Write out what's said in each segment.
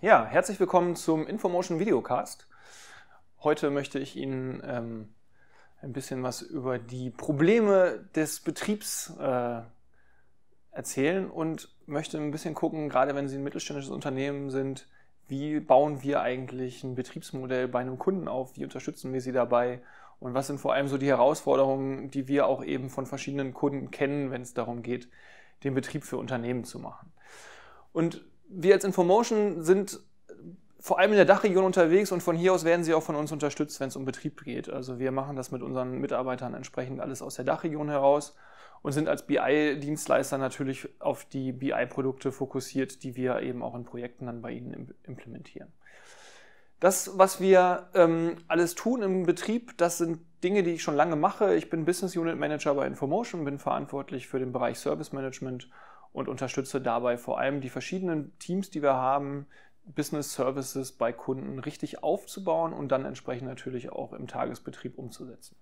Ja, herzlich willkommen zum Infomotion Videocast. Heute möchte ich Ihnen ähm, ein bisschen was über die Probleme des Betriebs äh, erzählen und möchte ein bisschen gucken, gerade wenn Sie ein mittelständisches Unternehmen sind, wie bauen wir eigentlich ein Betriebsmodell bei einem Kunden auf, wie unterstützen wir Sie dabei und was sind vor allem so die Herausforderungen, die wir auch eben von verschiedenen Kunden kennen, wenn es darum geht, den Betrieb für Unternehmen zu machen. Und wir als Infomotion sind vor allem in der Dachregion unterwegs und von hier aus werden sie auch von uns unterstützt, wenn es um Betrieb geht. Also wir machen das mit unseren Mitarbeitern entsprechend alles aus der Dachregion heraus und sind als BI-Dienstleister natürlich auf die BI-Produkte fokussiert, die wir eben auch in Projekten dann bei Ihnen implementieren. Das, was wir ähm, alles tun im Betrieb, das sind Dinge, die ich schon lange mache. Ich bin Business Unit Manager bei Infomotion, bin verantwortlich für den Bereich Service Management und unterstütze dabei vor allem die verschiedenen Teams, die wir haben, Business Services bei Kunden richtig aufzubauen und dann entsprechend natürlich auch im Tagesbetrieb umzusetzen.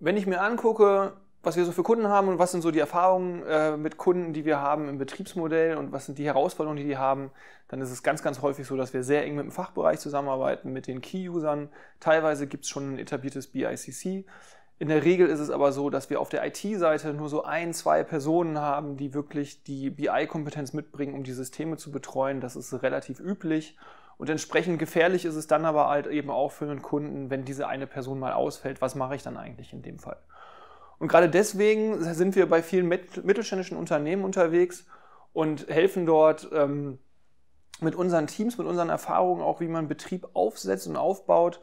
Wenn ich mir angucke, was wir so für Kunden haben und was sind so die Erfahrungen äh, mit Kunden, die wir haben im Betriebsmodell und was sind die Herausforderungen, die die haben, dann ist es ganz, ganz häufig so, dass wir sehr eng mit dem Fachbereich zusammenarbeiten, mit den Key-Usern. Teilweise gibt es schon ein etabliertes BICC. In der Regel ist es aber so, dass wir auf der IT-Seite nur so ein, zwei Personen haben, die wirklich die BI-Kompetenz mitbringen, um die Systeme zu betreuen. Das ist relativ üblich. Und entsprechend gefährlich ist es dann aber halt eben auch für einen Kunden, wenn diese eine Person mal ausfällt. Was mache ich dann eigentlich in dem Fall? Und gerade deswegen sind wir bei vielen mittelständischen Unternehmen unterwegs und helfen dort ähm, mit unseren Teams, mit unseren Erfahrungen auch, wie man Betrieb aufsetzt und aufbaut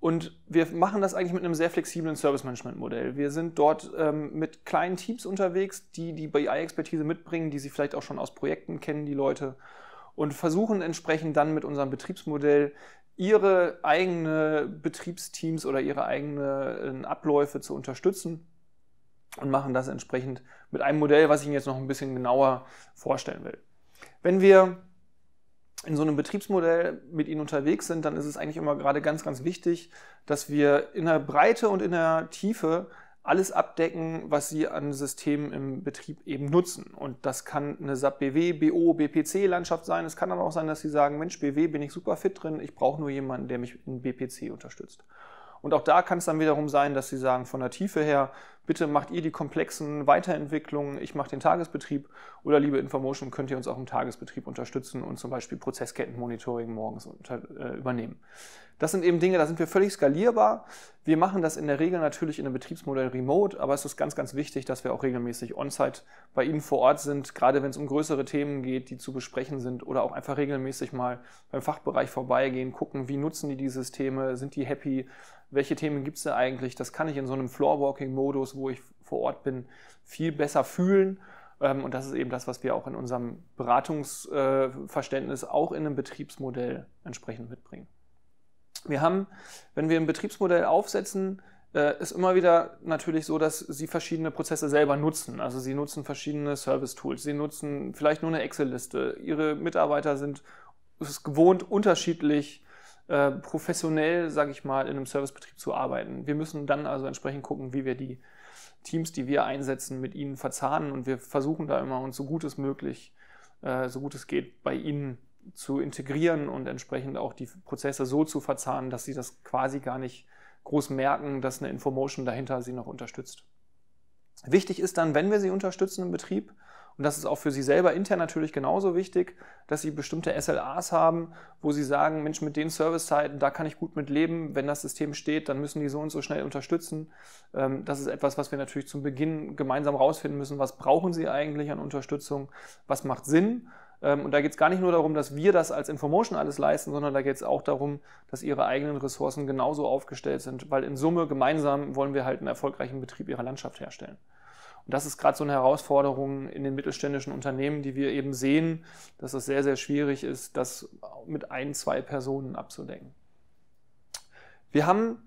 und wir machen das eigentlich mit einem sehr flexiblen Service-Management-Modell. Wir sind dort ähm, mit kleinen Teams unterwegs, die die BI-Expertise mitbringen, die sie vielleicht auch schon aus Projekten kennen, die Leute, und versuchen entsprechend dann mit unserem Betriebsmodell ihre eigenen Betriebsteams oder ihre eigenen Abläufe zu unterstützen und machen das entsprechend mit einem Modell, was ich Ihnen jetzt noch ein bisschen genauer vorstellen will. Wenn wir in so einem Betriebsmodell mit ihnen unterwegs sind, dann ist es eigentlich immer gerade ganz, ganz wichtig, dass wir in der Breite und in der Tiefe alles abdecken, was sie an Systemen im Betrieb eben nutzen. Und das kann eine SAP BW, BO, BPC-Landschaft sein. Es kann aber auch sein, dass sie sagen, Mensch, BW bin ich super fit drin, ich brauche nur jemanden, der mich in BPC unterstützt. Und auch da kann es dann wiederum sein, dass sie sagen, von der Tiefe her, bitte macht ihr die komplexen Weiterentwicklungen, ich mache den Tagesbetrieb oder liebe Infomotion, könnt ihr uns auch im Tagesbetrieb unterstützen und zum Beispiel Prozesskettenmonitoring morgens unter, äh, übernehmen. Das sind eben Dinge, da sind wir völlig skalierbar. Wir machen das in der Regel natürlich in einem Betriebsmodell remote, aber es ist ganz, ganz wichtig, dass wir auch regelmäßig on-site bei Ihnen vor Ort sind, gerade wenn es um größere Themen geht, die zu besprechen sind oder auch einfach regelmäßig mal beim Fachbereich vorbeigehen, gucken, wie nutzen die die Systeme, sind die happy, welche Themen gibt es da eigentlich. Das kann ich in so einem Floorwalking-Modus, wo ich vor Ort bin, viel besser fühlen. Ähm, und das ist eben das, was wir auch in unserem Beratungsverständnis äh, auch in einem Betriebsmodell entsprechend mitbringen. Wir haben, wenn wir ein Betriebsmodell aufsetzen, äh, ist immer wieder natürlich so, dass sie verschiedene Prozesse selber nutzen. Also sie nutzen verschiedene Service-Tools, sie nutzen vielleicht nur eine Excel-Liste. Ihre Mitarbeiter sind es gewohnt, unterschiedlich äh, professionell, sage ich mal, in einem Servicebetrieb zu arbeiten. Wir müssen dann also entsprechend gucken, wie wir die Teams, die wir einsetzen, mit ihnen verzahnen und wir versuchen da immer uns so gut es möglich, äh, so gut es geht, bei ihnen zu integrieren und entsprechend auch die Prozesse so zu verzahnen, dass sie das quasi gar nicht groß merken, dass eine Infomotion dahinter sie noch unterstützt. Wichtig ist dann, wenn wir sie unterstützen im Betrieb, und das ist auch für sie selber intern natürlich genauso wichtig, dass sie bestimmte SLAs haben, wo sie sagen, Mensch, mit den Servicezeiten, da kann ich gut mit leben. Wenn das System steht, dann müssen die so und so schnell unterstützen. Ähm, das ist etwas, was wir natürlich zum Beginn gemeinsam rausfinden müssen. Was brauchen sie eigentlich an Unterstützung? Was macht Sinn? Ähm, und da geht es gar nicht nur darum, dass wir das als Information alles leisten, sondern da geht es auch darum, dass ihre eigenen Ressourcen genauso aufgestellt sind, weil in Summe gemeinsam wollen wir halt einen erfolgreichen Betrieb ihrer Landschaft herstellen. Und das ist gerade so eine Herausforderung in den mittelständischen Unternehmen, die wir eben sehen, dass es sehr, sehr schwierig ist, das mit ein, zwei Personen abzudecken. Wir haben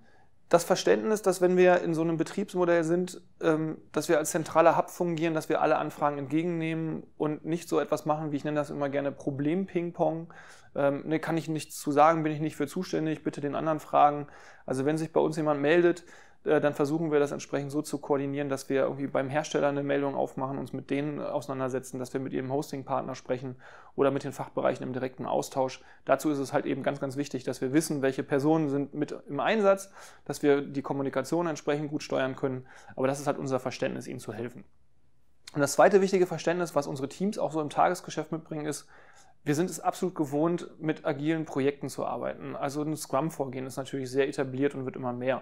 das Verständnis, dass wenn wir in so einem Betriebsmodell sind, ähm, dass wir als zentraler Hub fungieren, dass wir alle Anfragen entgegennehmen und nicht so etwas machen, wie ich nenne das immer gerne Problem-Ping-Pong. Ähm, ne, kann ich nichts zu sagen, bin ich nicht für zuständig, bitte den anderen fragen. Also wenn sich bei uns jemand meldet, äh, dann versuchen wir das entsprechend so zu koordinieren, dass wir irgendwie beim Hersteller eine Meldung aufmachen, uns mit denen auseinandersetzen, dass wir mit ihrem Hosting-Partner sprechen oder mit den Fachbereichen im direkten Austausch. Dazu ist es halt eben ganz, ganz wichtig, dass wir wissen, welche Personen sind mit im Einsatz, dass wir die Kommunikation entsprechend gut steuern können. Aber das ist halt unser Verständnis, ihnen zu helfen. Und das zweite wichtige Verständnis, was unsere Teams auch so im Tagesgeschäft mitbringen, ist, wir sind es absolut gewohnt, mit agilen Projekten zu arbeiten. Also ein Scrum-Vorgehen ist natürlich sehr etabliert und wird immer mehr.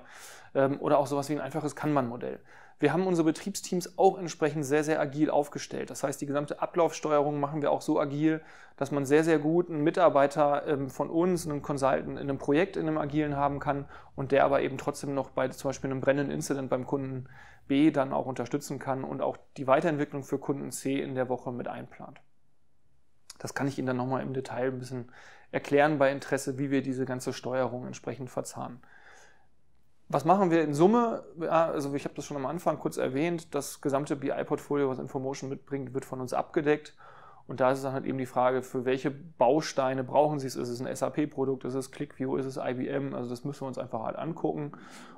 Ähm, oder auch sowas wie ein einfaches Kanban-Modell. Wir haben unsere Betriebsteams auch entsprechend sehr, sehr agil aufgestellt. Das heißt, die gesamte Ablaufsteuerung machen wir auch so agil, dass man sehr, sehr gut einen Mitarbeiter ähm, von uns, einen Consultant in einem Projekt, in einem agilen haben kann und der aber eben trotzdem noch bei zum Beispiel einem brennenden Incident beim Kunden B dann auch unterstützen kann und auch die Weiterentwicklung für Kunden C in der Woche mit einplant. Das kann ich Ihnen dann nochmal im Detail ein bisschen erklären bei Interesse, wie wir diese ganze Steuerung entsprechend verzahnen. Was machen wir in Summe? also ich habe das schon am Anfang kurz erwähnt, das gesamte BI-Portfolio, was Infomotion mitbringt, wird von uns abgedeckt. Und da ist dann halt eben die Frage, für welche Bausteine brauchen Sie es? Ist es ein SAP-Produkt? Ist es ClickView? Ist es IBM? Also das müssen wir uns einfach halt angucken.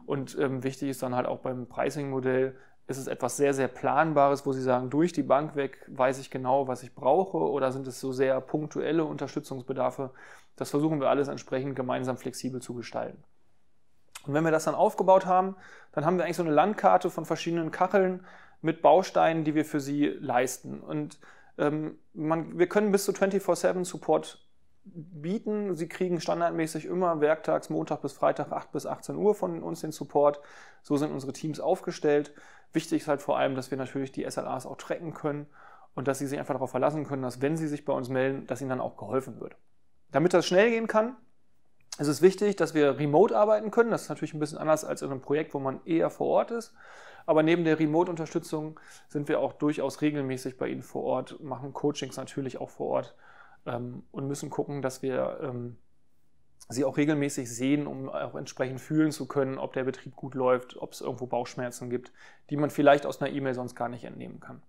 Und ähm, wichtig ist dann halt auch beim Pricing-Modell, ist es etwas sehr, sehr Planbares, wo Sie sagen, durch die Bank weg weiß ich genau, was ich brauche? Oder sind es so sehr punktuelle Unterstützungsbedarfe? Das versuchen wir alles entsprechend gemeinsam flexibel zu gestalten. Und wenn wir das dann aufgebaut haben, dann haben wir eigentlich so eine Landkarte von verschiedenen Kacheln mit Bausteinen, die wir für sie leisten. Und ähm, man, wir können bis zu 24-7 Support bieten. Sie kriegen standardmäßig immer werktags, Montag bis Freitag, 8 bis 18 Uhr von uns den Support. So sind unsere Teams aufgestellt. Wichtig ist halt vor allem, dass wir natürlich die SLAs auch tracken können und dass sie sich einfach darauf verlassen können, dass wenn sie sich bei uns melden, dass ihnen dann auch geholfen wird. Damit das schnell gehen kann, es ist wichtig, dass wir remote arbeiten können. Das ist natürlich ein bisschen anders als in einem Projekt, wo man eher vor Ort ist. Aber neben der Remote-Unterstützung sind wir auch durchaus regelmäßig bei Ihnen vor Ort, machen Coachings natürlich auch vor Ort ähm, und müssen gucken, dass wir ähm, Sie auch regelmäßig sehen, um auch entsprechend fühlen zu können, ob der Betrieb gut läuft, ob es irgendwo Bauchschmerzen gibt, die man vielleicht aus einer E-Mail sonst gar nicht entnehmen kann.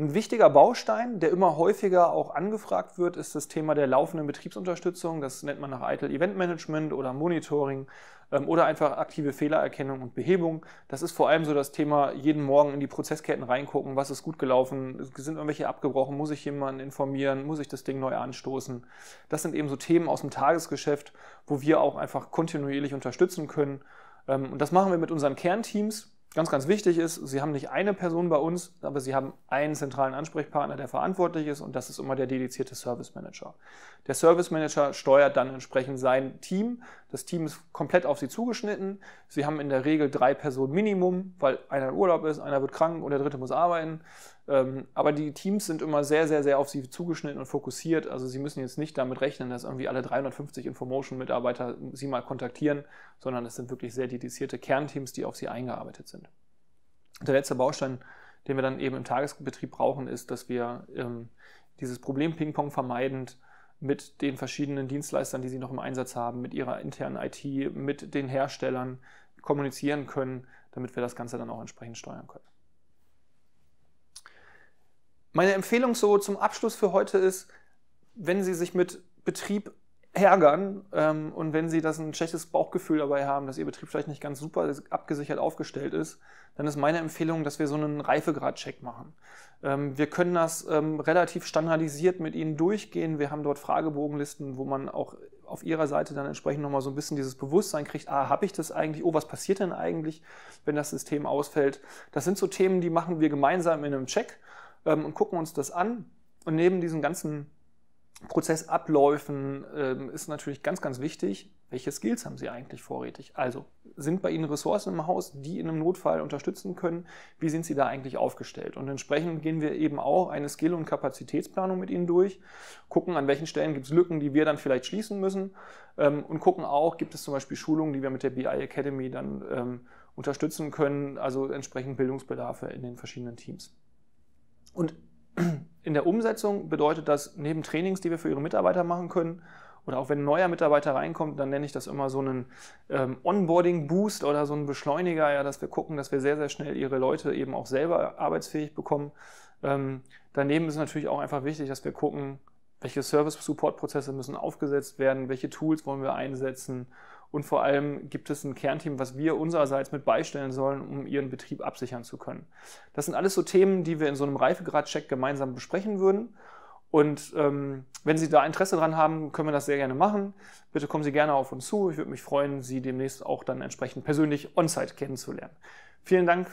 Ein wichtiger Baustein, der immer häufiger auch angefragt wird, ist das Thema der laufenden Betriebsunterstützung. Das nennt man nach Eitel Eventmanagement oder Monitoring ähm, oder einfach aktive Fehlererkennung und Behebung. Das ist vor allem so das Thema, jeden Morgen in die Prozessketten reingucken, was ist gut gelaufen, sind irgendwelche abgebrochen, muss ich jemanden informieren, muss ich das Ding neu anstoßen. Das sind eben so Themen aus dem Tagesgeschäft, wo wir auch einfach kontinuierlich unterstützen können. Ähm, und das machen wir mit unseren Kernteams ganz, ganz wichtig ist, Sie haben nicht eine Person bei uns, aber Sie haben einen zentralen Ansprechpartner, der verantwortlich ist und das ist immer der dedizierte Service Manager. Der Service Manager steuert dann entsprechend sein Team, das Team ist komplett auf sie zugeschnitten. Sie haben in der Regel drei Personen Minimum, weil einer in Urlaub ist, einer wird krank und der dritte muss arbeiten. Ähm, aber die Teams sind immer sehr, sehr, sehr auf sie zugeschnitten und fokussiert. Also sie müssen jetzt nicht damit rechnen, dass irgendwie alle 350 Infomotion-Mitarbeiter sie mal kontaktieren, sondern es sind wirklich sehr dedizierte Kernteams, die auf sie eingearbeitet sind. Der letzte Baustein, den wir dann eben im Tagesbetrieb brauchen, ist, dass wir ähm, dieses Problem Ping-Pong vermeidend mit den verschiedenen Dienstleistern, die sie noch im Einsatz haben, mit ihrer internen IT, mit den Herstellern kommunizieren können, damit wir das Ganze dann auch entsprechend steuern können. Meine Empfehlung so zum Abschluss für heute ist, wenn Sie sich mit Betrieb ärgern. Ähm, und wenn sie das ein schlechtes Bauchgefühl dabei haben, dass ihr Betrieb vielleicht nicht ganz super abgesichert aufgestellt ist, dann ist meine Empfehlung, dass wir so einen Reifegrad-Check machen. Ähm, wir können das ähm, relativ standardisiert mit ihnen durchgehen. Wir haben dort Fragebogenlisten, wo man auch auf ihrer Seite dann entsprechend nochmal so ein bisschen dieses Bewusstsein kriegt, ah, habe ich das eigentlich? Oh, was passiert denn eigentlich, wenn das System ausfällt? Das sind so Themen, die machen wir gemeinsam in einem Check ähm, und gucken uns das an. Und neben diesen ganzen Prozessabläufen ähm, ist natürlich ganz, ganz wichtig, welche Skills haben Sie eigentlich vorrätig? Also sind bei Ihnen Ressourcen im Haus, die in einem Notfall unterstützen können? Wie sind Sie da eigentlich aufgestellt? Und entsprechend gehen wir eben auch eine Skill- und Kapazitätsplanung mit Ihnen durch, gucken, an welchen Stellen gibt es Lücken, die wir dann vielleicht schließen müssen ähm, und gucken auch, gibt es zum Beispiel Schulungen, die wir mit der BI Academy dann ähm, unterstützen können, also entsprechend Bildungsbedarfe in den verschiedenen Teams. Und in der Umsetzung bedeutet das neben Trainings, die wir für Ihre Mitarbeiter machen können, oder auch wenn ein neuer Mitarbeiter reinkommt, dann nenne ich das immer so einen ähm, Onboarding-Boost oder so einen Beschleuniger, ja, dass wir gucken, dass wir sehr, sehr schnell ihre Leute eben auch selber arbeitsfähig bekommen. Ähm, daneben ist natürlich auch einfach wichtig, dass wir gucken, welche Service-Support-Prozesse müssen aufgesetzt werden, welche Tools wollen wir einsetzen und vor allem gibt es ein Kernteam, was wir unsererseits mit beistellen sollen, um ihren Betrieb absichern zu können. Das sind alles so Themen, die wir in so einem Reifegrad-Check gemeinsam besprechen würden. Und ähm, wenn Sie da Interesse dran haben, können wir das sehr gerne machen. Bitte kommen Sie gerne auf uns zu. Ich würde mich freuen, Sie demnächst auch dann entsprechend persönlich on-site kennenzulernen. Vielen Dank